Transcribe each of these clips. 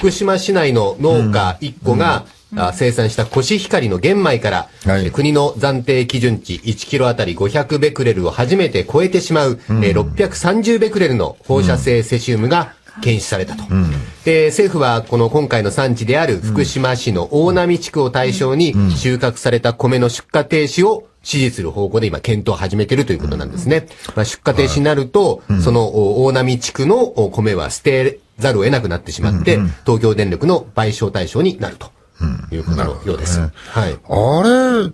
福島市内の農家1個が、生産したコシヒカリの玄米から、はい、国の暫定基準値1キロあたり500ベクレルを初めて超えてしまう、うん、630ベクレルの放射性セシウムが検出されたと、うん、で政府はこの今回の産地である福島市の大波地区を対象に収穫された米の出荷停止を支持する方向で今検討を始めているということなんですね。まあ、出荷停止になると、その大波地区の米は捨てざるを得なくなってしまって、うんうん、東京電力の賠償対象になるということのようです。うんね、はい。あれ、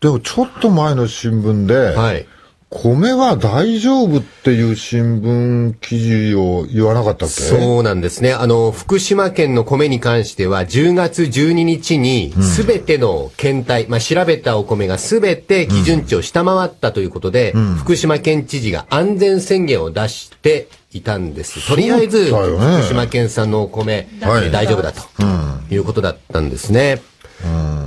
でもちょっと前の新聞で、はい。米は大丈夫っていう新聞記事を言わなかったっけそうなんですね。あの、福島県の米に関しては、10月12日に、すべての検体、うん、まあ、調べたお米がすべて基準値を下回ったということで、うん、福島県知事が安全宣言を出していたんです。とりあえず、福島県産のお米、はい、大丈夫だと、いうことだったんですね。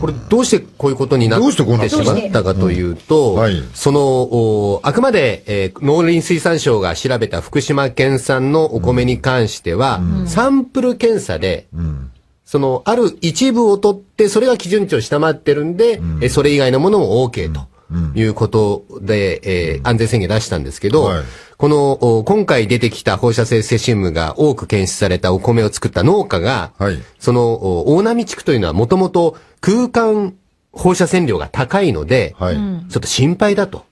これどうしてこういうことになってしまったかというと、その、あくまで、えー、農林水産省が調べた福島県産のお米に関しては、サンプル検査で、その、ある一部を取って、それが基準値を下回ってるんで、うそれ以外のものも OK と。いうことで、えー、安全宣言出したんですけど、はい、この、今回出てきた放射性セシウムが多く検出されたお米を作った農家が、はい、その、大波地区というのはもともと空間放射線量が高いので、はい、ちょっと心配だと。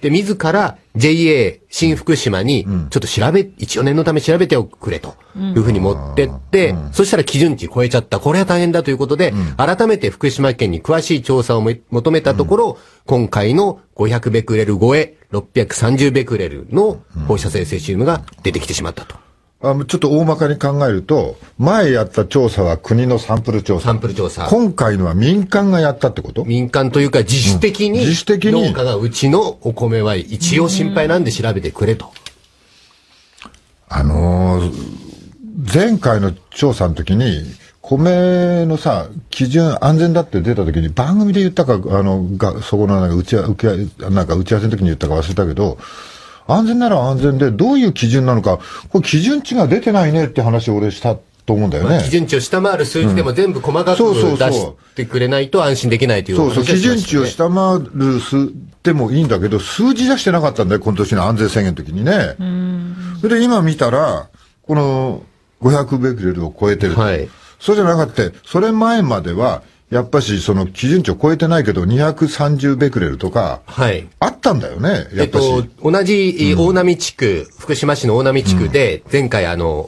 で、自ら JA 新福島に、ちょっと調べ、一応念のため調べておくれと、いうふうに持ってって、そしたら基準値超えちゃった。これは大変だということで、改めて福島県に詳しい調査を求めたところ、今回の500ベクレル超え、630ベクレルの放射性セシウムが出てきてしまったと。あちょっと大まかに考えると、前やった調査は国のサンプル調査。サンプル調査。今回のは民間がやったってこと民間というか自主的に、うん、自主的に。農家がうちのお米は一応心配なんで調べてくれと。あのー、前回の調査の時に、米のさ、基準安全だって出た時に番組で言ったか、あの、がそこのなんか打ち合わせの時に言ったか忘れたけど、安全なら安全で、どういう基準なのか、これ基準値が出てないねって話を俺したと思うんだよね、まあ、基準値を下回る数字でも全部細かく、うん、出してくれないと安心できないという、ね、そうそう、基準値を下回る数でもいいんだけど、数字出してなかったんだよ、今年の安全宣言の時にね。それで今見たら、この500ベクレルを超えてる。はい。そうじゃなくて、それ前まではやっぱし、その基準値を超えてないけど、230ベクレルとか、はい。あったんだよね、やっぱし。えっと、同じ大波地区、うん、福島市の大波地区で、前回あの、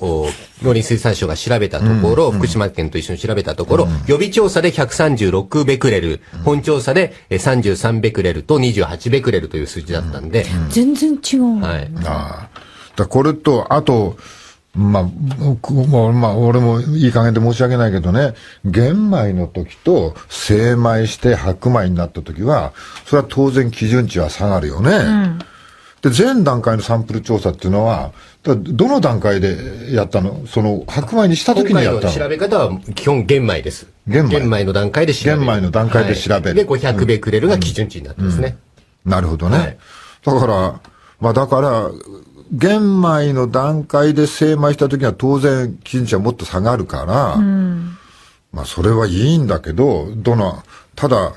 農林水産省が調べたところ、うん、福島県と一緒に調べたところ、うん、予備調査で136ベクレル、本調査で33ベクレルと28ベクレルという数字だったんで。全然違う。はい。ああ。だこれと、あと、まあ、僕まあ、俺もいい加減で申し訳ないけどね、玄米の時と精米して白米になった時は、それは当然基準値は下がるよね。うん、で、全段階のサンプル調査っていうのは、どの段階でやったのその、白米にした時にやったの調べ方は基本玄米です。玄米。玄米の段階で調べる。玄米の段階で調べる。はい、で、500ベクレルが基準値になってますね、うんうん。なるほどね。はい、だから、まあだから、玄米の段階で精米した時は当然基準値はもっと下がるから、うん、まあそれはいいんだけど、どの、ただ、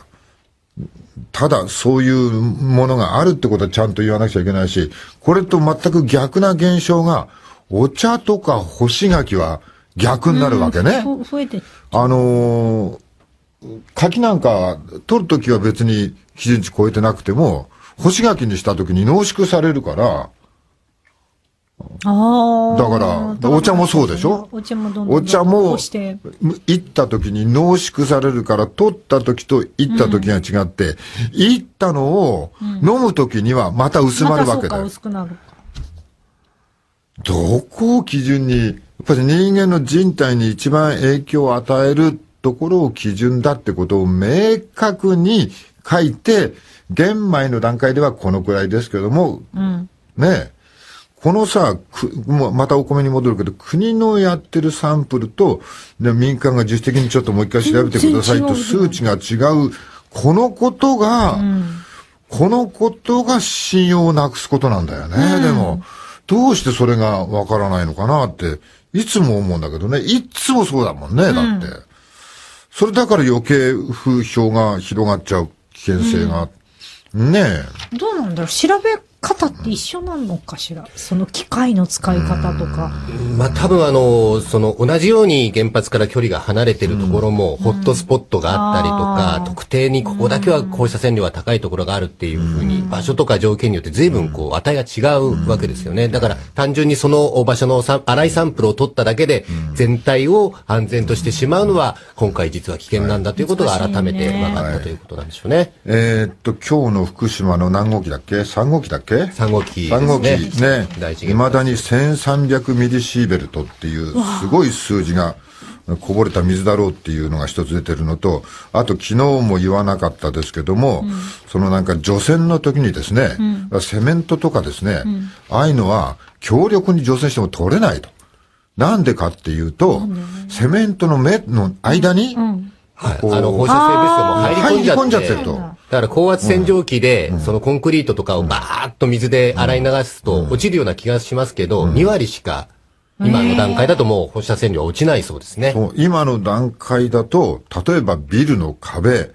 ただそういうものがあるってことはちゃんと言わなくちゃいけないし、これと全く逆な現象が、お茶とか干し柿は逆になるわけね。うん、てあのー、柿なんか取るときは別に基準値超えてなくても、干し柿にしたときに濃縮されるから、だから、お茶もそうでしょお茶もどんどんお茶も、行った時に濃縮されるから、取った時と行った時が違って、行、うん、ったのを飲む時にはまた薄まるわけだよ。ま、どこを基準に、やっぱり人間の人体に一番影響を与えるところを基準だってことを明確に書いて、玄米の段階ではこのくらいですけども、うん、ねえ、このさ、またお米に戻るけど、国のやってるサンプルと、民間が自主的にちょっともう一回調べてくださいと数値が違う、このことが、このことが信用をなくすことなんだよね、でも。どうしてそれがわからないのかなって、いつも思うんだけどね。いつもそうだもんね、だって。それだから余計風評が広がっちゃう危険性が。ねえ。どうなんだろう調べ方って一緒なのかしらその機械の使い方とか。まあ多分あの、その同じように原発から距離が離れてるところも、ホットスポットがあったりとか、特定にここだけは放射線量が高いところがあるっていうふうに、場所とか条件によって随分こう値が違うわけですよね。だから単純にその場所の粗いサンプルを取っただけで、全体を安全としてしまうのは、今回実は危険なんだということが改めて分かったということなんでしょうね。はい、えー、っと、今日の福島の何号機だっけ ?3 号機だっけけ3号機ですね。3号機ね。いまだに1300ミリシーベルトっていうすごい数字がこぼれた水だろうっていうのが一つ出てるのと、あと昨日も言わなかったですけども、うん、そのなんか除染の時にですね、うん、セメントとかですね、うん、ああいうのは強力に除染しても取れないと。なんでかっていうと、セメントの目の間に、うんはい、あの、放射性物質も入り込んじゃって。入り込んじゃってると。だから高圧洗浄機で、うん、そのコンクリートとかをバーッと水で洗い流すと、落ちるような気がしますけど、うん、2割しか、今の段階だともう放射線量は落ちないそうですね。そう、今の段階だと、例えばビルの壁、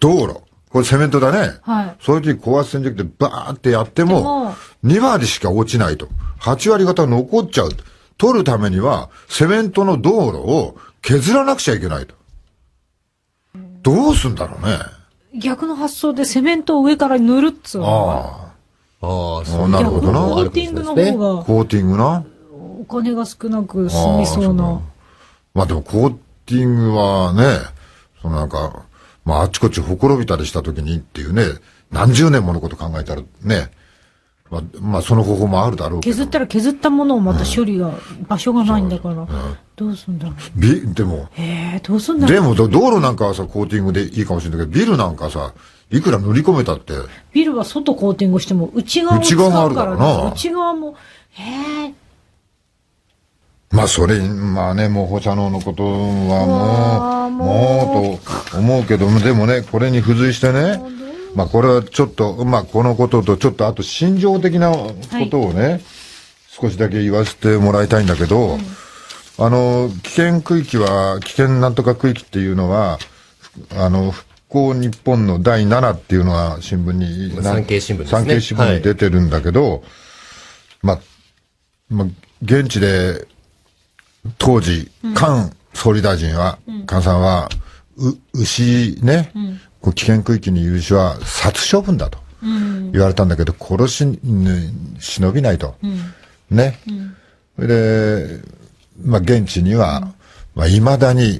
道路、これセメントだね。はい。そういう時高圧洗浄機でバーってやっても、2割しか落ちないと。8割方残っちゃう。取るためには、セメントの道路を削らなくちゃいけないと。どうすんだろうね。逆の発想でセメントを上から塗るっつうのは。ああ。ああ、そうなるほどな。コーティングの方が。コーティングな。お金が少なく済みそうな。まあでもコーティングはね、そのなんか、まああちこちほころびたりした時にっていうね、何十年ものこと考えたらね、まあ、まあ、その方法もあるだろうけど。削ったら削ったものをまた処理が、場所がないんだから、どうすんだろう。ビ、でも。ええどうすんだろう。でも、道路なんかはさ、コーティングでいいかもしれないけど、ビルなんかさ、いくら塗り込めたって。ビルは外コーティングしても、内側も使うから、ね、内側もあるからな。内側も、へえ。まあ、それ、まあね、もう、放射能のことはもう、もう、もうと思うけども、でもね、これに付随してね、まあこれはちょっと、まあこのこととちょっとあと心情的なことをね、はい、少しだけ言わせてもらいたいんだけど、はい、あの、危険区域は、危険なんとか区域っていうのは、あの、復興日本の第7っていうのは新聞に、産経新聞ですね。産経新聞に出てるんだけど、はい、まあ、まあ、現地で、当時、菅総理大臣は、菅、さんは、う、牛ね、こう危険区域にいる人は殺処分だと言われたんだけど、殺し、に忍びないと。ね。それで、まあ、現地には、まあ、未だに、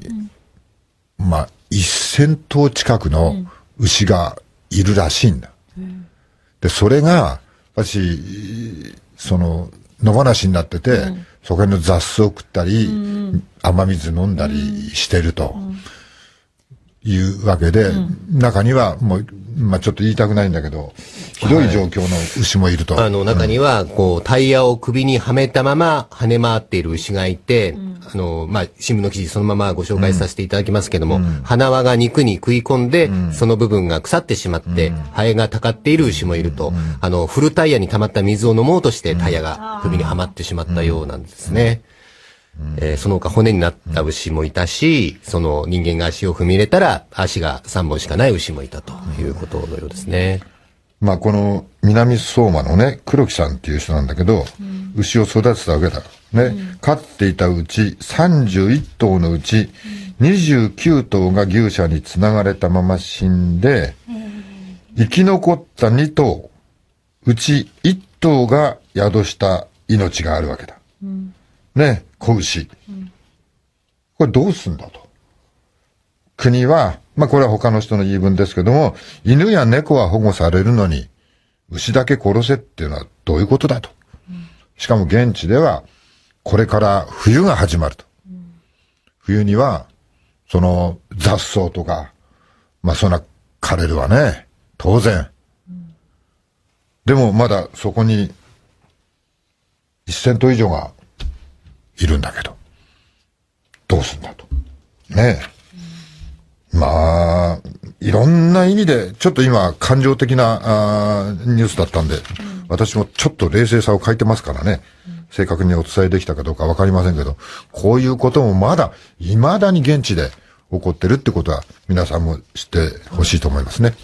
まあ、1000頭近くの牛がいるらしいんだ。で、それが、私、その、野放しになってて、そこへの雑草を食ったり、雨水飲んだりしてると。いうわけで、中にはもう、まあ、ちょっと言いたくないんだけど、ひどい状況の牛もいると。はい、あの中には、こう、タイヤを首にはめたまま跳ね回っている牛がいて、うん、あの、まあ、新聞の記事そのままご紹介させていただきますけども、うん、花輪が肉に食い込んで、うん、その部分が腐ってしまって、ハエがたかっている牛もいると、あの、フルタイヤに溜まった水を飲もうとしてタイヤが首にはまってしまったようなんですね。えー、その他骨になった牛もいたし、その人間が足を踏み入れたら足が3本しかない牛もいたということのようですね。まあこの南相馬のね、黒木さんっていう人なんだけど、牛を育てたわけだ。ね、飼っていたうち31頭のうち29頭が牛舎につながれたまま死んで、生き残った2頭、うち1頭が宿した命があるわけだ。ね、子牛。これどうすんだと。国は、まあこれは他の人の言い分ですけども、犬や猫は保護されるのに、牛だけ殺せっていうのはどういうことだと。しかも現地では、これから冬が始まると。冬には、その雑草とか、まあそんな枯れるわね。当然。でもまだそこに、一千頭以上がいるんだけど、どうすんだと。ねえ。まあ、いろんな意味で、ちょっと今、感情的なあニュースだったんで、私もちょっと冷静さを欠いてますからね、正確にお伝えできたかどうかわかりませんけど、こういうこともまだ、未だに現地で起こってるってことは、皆さんも知ってほしいと思いますね。